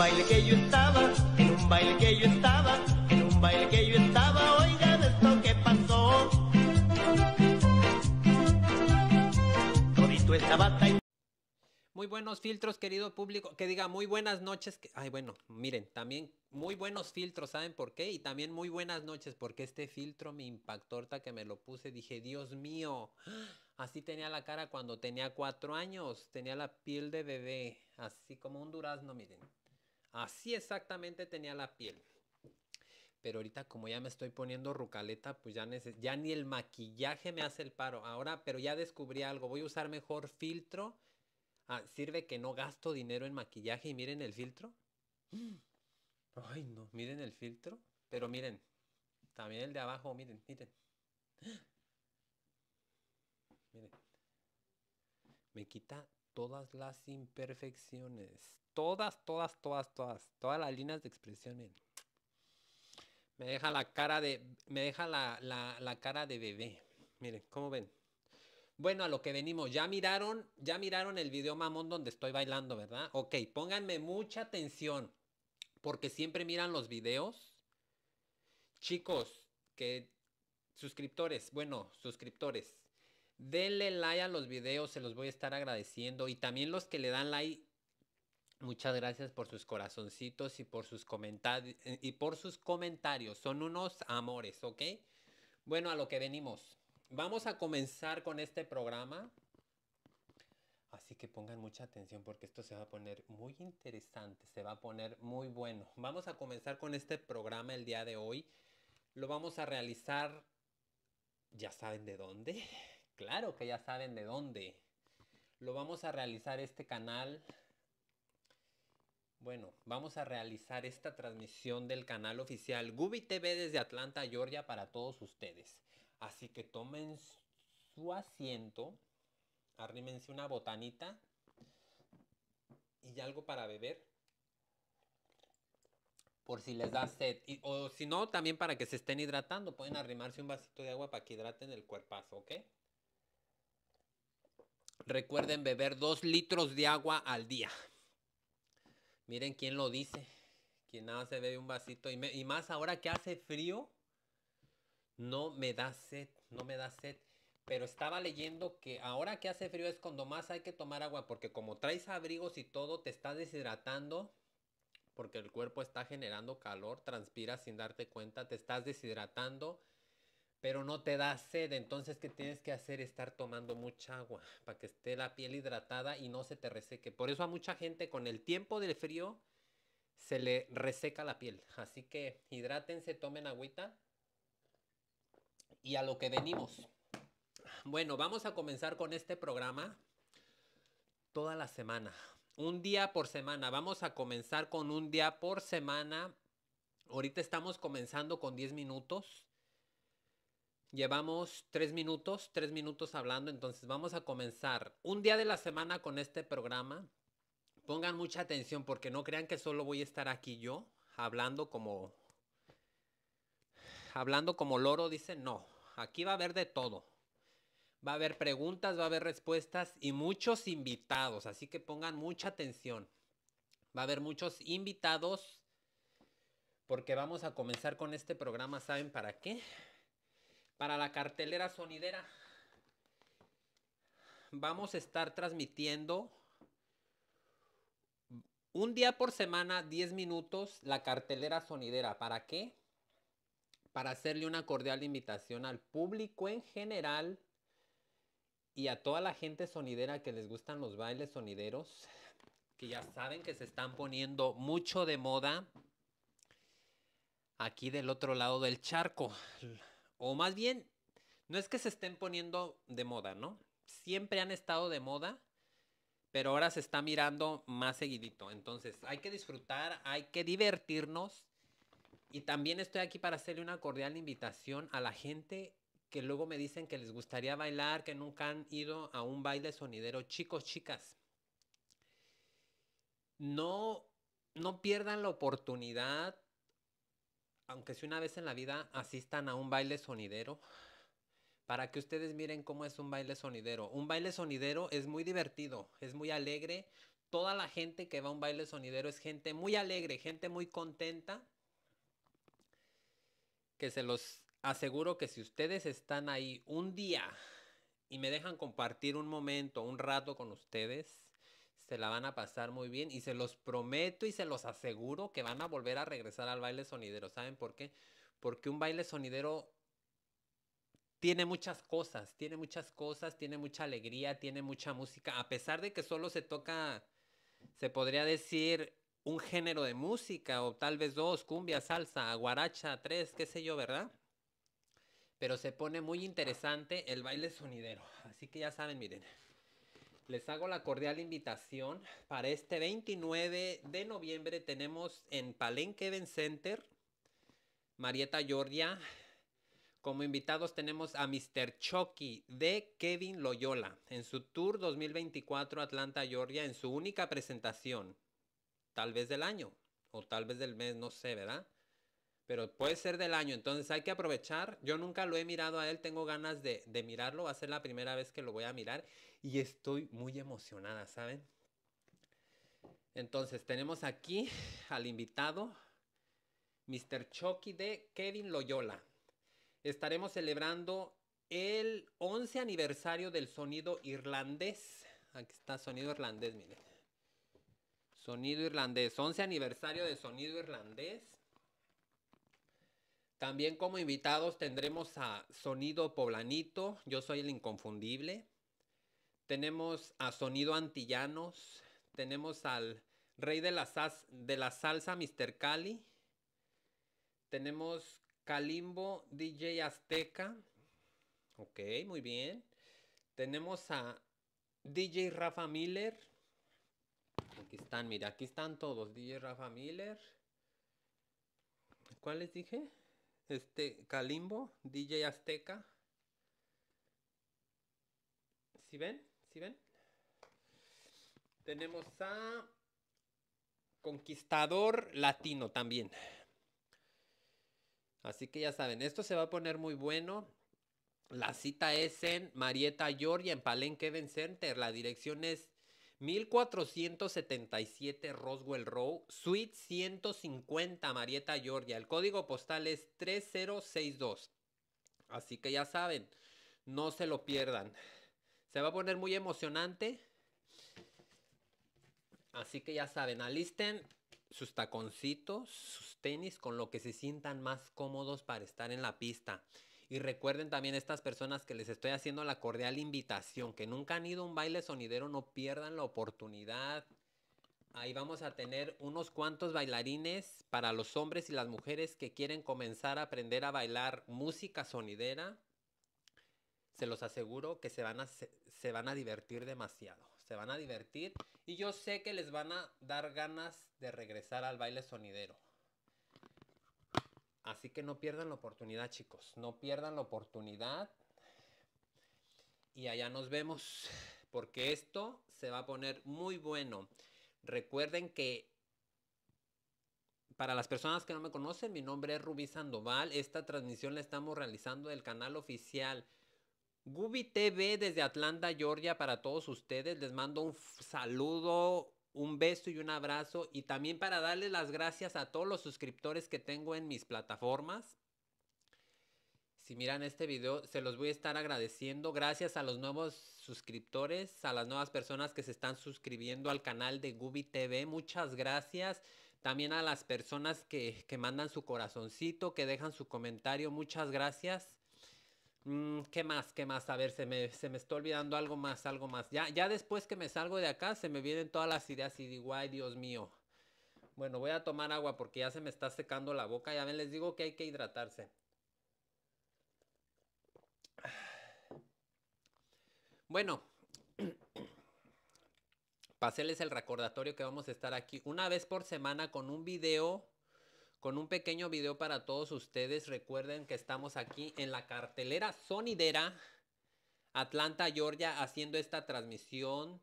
baile que yo estaba, en un baile que yo estaba, en un baile que yo estaba, oigan esto que pasó. Todito estaba Muy buenos filtros, querido público. Que diga muy buenas noches. Ay, bueno, miren, también muy buenos filtros, ¿saben por qué? Y también muy buenas noches, porque este filtro me impactó ahorita que me lo puse. Dije, Dios mío, así tenía la cara cuando tenía cuatro años. Tenía la piel de bebé, así como un durazno, miren. Así exactamente tenía la piel. Pero ahorita como ya me estoy poniendo rucaleta, pues ya, ya ni el maquillaje me hace el paro. Ahora, pero ya descubrí algo. Voy a usar mejor filtro. Ah, sirve que no gasto dinero en maquillaje y miren el filtro. Ay, no, miren el filtro. Pero miren, también el de abajo, miren, miren. Miren. Me quita todas las imperfecciones. Todas, todas, todas, todas. Todas las líneas de expresión. Me deja la cara de. Me deja la, la, la cara de bebé. Miren, ¿cómo ven? Bueno, a lo que venimos, ya miraron, ya miraron el video mamón donde estoy bailando, ¿verdad? Ok, pónganme mucha atención, porque siempre miran los videos. Chicos, que suscriptores, bueno, suscriptores, Denle like a los videos, se los voy a estar agradeciendo. Y también los que le dan like, muchas gracias por sus corazoncitos y por sus comentarios. Y por sus comentarios. Son unos amores, ¿ok? Bueno, a lo que venimos. Vamos a comenzar con este programa. Así que pongan mucha atención porque esto se va a poner muy interesante, se va a poner muy bueno. Vamos a comenzar con este programa el día de hoy. Lo vamos a realizar, ya saben de dónde. Claro que ya saben de dónde. Lo vamos a realizar este canal. Bueno, vamos a realizar esta transmisión del canal oficial Gubi TV desde Atlanta, Georgia para todos ustedes. Así que tomen su asiento, arrímense una botanita y algo para beber por si les da sed. o si no, también para que se estén hidratando. Pueden arrimarse un vasito de agua para que hidraten el cuerpazo, ¿ok? Recuerden beber dos litros de agua al día. Miren quién lo dice. Quien nada se bebe un vasito. Y, más ahora que hace frío. No me da sed. No me da sed pero estaba leyendo que ahora que hace frío es cuando más hay que tomar agua, porque como traes abrigos y todo, te estás deshidratando, porque el cuerpo está generando calor, transpiras sin darte cuenta, te estás deshidratando pero no te da sed. Entonces, ¿qué tienes que hacer? Estar tomando mucha agua para que esté la piel hidratada y no se te reseque. Por eso a mucha gente con el tiempo del frío se le reseca la piel. Así que hidrátense, tomen agüita y a lo que venimos. Bueno, vamos a comenzar con este programa toda la semana. Un día por semana. Vamos a comenzar con un día por semana. Ahorita estamos comenzando con 10 minutos Llevamos tres minutos, tres minutos hablando, entonces vamos a comenzar un día de la semana con este programa. Pongan mucha atención porque no crean que solo voy a estar aquí yo hablando como hablando como loro, dicen, no, aquí va a haber de todo. Va a haber preguntas, va a haber respuestas y muchos invitados, así que pongan mucha atención. Va a haber muchos invitados porque vamos a comenzar con este programa, ¿saben para qué? para la cartelera sonidera. Vamos a estar transmitiendo un día por semana, 10 minutos, la cartelera sonidera. ¿Para qué? Para hacerle una cordial invitación al público en general y a toda la gente sonidera que les gustan los bailes sonideros, que ya saben que se están poniendo mucho de moda aquí del otro lado del charco o más bien, no es que se estén poniendo de moda, ¿no? Siempre han estado de moda, pero ahora se está mirando más seguidito. Entonces, hay que disfrutar, hay que divertirnos. Y también estoy aquí para hacerle una cordial invitación a la gente que luego me dicen que les gustaría bailar, que nunca han ido a un baile sonidero. Chicos, chicas, no, no pierdan la oportunidad aunque si una vez en la vida asistan a un baile sonidero, para que ustedes miren cómo es un baile sonidero. Un baile sonidero es muy divertido, es muy alegre. Toda la gente que va a un baile sonidero es gente muy alegre, gente muy contenta. Que se los aseguro que si ustedes están ahí un día y me dejan compartir un momento, un rato con ustedes, se la van a pasar muy bien y se los prometo y se los aseguro que van a volver a regresar al baile sonidero. ¿Saben por qué? Porque un baile sonidero tiene muchas cosas, tiene muchas cosas, tiene mucha alegría, tiene mucha música, a pesar de que solo se toca, se podría decir, un género de música o tal vez dos, cumbia, salsa, guaracha, tres, qué sé yo, ¿verdad? Pero se pone muy interesante el baile sonidero. Así que ya saben, miren. Les hago la cordial invitación para este 29 de noviembre. Tenemos en Palenque Kevin Center, Marieta Georgia. Como invitados tenemos a Mr. Chucky de Kevin Loyola en su Tour 2024 Atlanta, Georgia, en su única presentación. Tal vez del año o tal vez del mes, no sé, ¿verdad? pero puede ser del año, entonces hay que aprovechar. Yo nunca lo he mirado a él, tengo ganas de, mirarlo, va a ser la primera vez que lo voy a mirar y estoy muy emocionada, ¿saben? Entonces tenemos aquí al invitado, Mr. Chucky de Kevin Loyola. Estaremos celebrando el 11 aniversario del sonido irlandés. Aquí está sonido irlandés, miren. Sonido irlandés, 11 aniversario del sonido irlandés. También como invitados tendremos a Sonido Poblanito, yo soy el inconfundible. Tenemos a Sonido Antillanos, tenemos al Rey de la, de la Salsa, Mr. Cali. Tenemos Kalimbo DJ Azteca. Ok, muy bien. Tenemos a DJ Rafa Miller. Aquí están, mira, aquí están todos. DJ Rafa Miller. ¿Cuál les dije? Este Kalimbo, DJ Azteca. ¿Sí ven? ¿Sí ven? Tenemos a Conquistador Latino también. Así que ya saben, esto se va a poner muy bueno. La cita es en Marieta, Georgia, en Palenque Kevin Center. La dirección es 1477 Roswell Row, Suite 150, Marietta, Georgia. El código postal es 3062. Así que ya saben, no se lo pierdan. Se va a poner muy emocionante. Así que ya saben, alisten sus taconcitos, sus tenis, con lo que se sientan más cómodos para estar en la pista. Y recuerden también estas personas que les estoy haciendo la cordial invitación, que nunca han ido a un baile sonidero, no pierdan la oportunidad. Ahí vamos a tener unos cuantos bailarines para los hombres y las mujeres que quieren comenzar a aprender a bailar música sonidera. Se los aseguro que se van a, se van a divertir demasiado. Se van a divertir y yo sé que les van a dar ganas de regresar al baile sonidero. Así que no pierdan la oportunidad, chicos. No pierdan la oportunidad. Y allá nos vemos, porque esto se va a poner muy bueno. Recuerden que para las personas que no me conocen, mi nombre es Rubí Sandoval. Esta transmisión la estamos realizando del canal oficial Gubi TV desde Atlanta, Georgia, para todos ustedes. Les mando un saludo un beso y un abrazo y también para darles las gracias a todos los suscriptores que tengo en mis plataformas. Si miran este video, se los voy a estar agradeciendo. Gracias a los nuevos suscriptores, a las nuevas personas que se están suscribiendo al canal de Gubi TV. Muchas gracias. También a las personas que, que mandan su corazoncito, que dejan su comentario. Muchas gracias. Mm, ¿Qué más? ¿Qué más? A ver, se me, se me está olvidando algo más, algo más. Ya, ya después que me salgo de acá, se me vienen todas las ideas y digo, ay, Dios mío. Bueno, voy a tomar agua porque ya se me está secando la boca. Ya ven, les digo que hay que hidratarse. Bueno, paséles el recordatorio que vamos a estar aquí una vez por semana con un video con un pequeño video para todos ustedes. Recuerden que estamos aquí en la cartelera sonidera Atlanta, Georgia, haciendo esta transmisión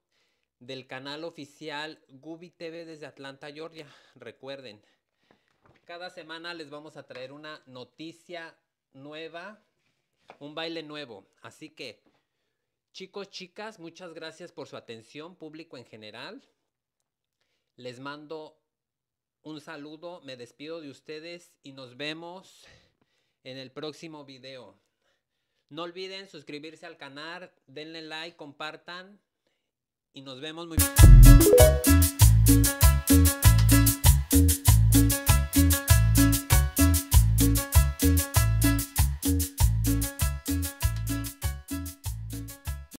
del canal oficial Gubi TV desde Atlanta, Georgia. Recuerden, cada semana les vamos a traer una noticia nueva, un baile nuevo. Así que, chicos, chicas, muchas gracias por su atención, público en general. Les mando un saludo, me despido de ustedes y nos vemos en el próximo video. No olviden suscribirse al canal, denle like, compartan y nos vemos muy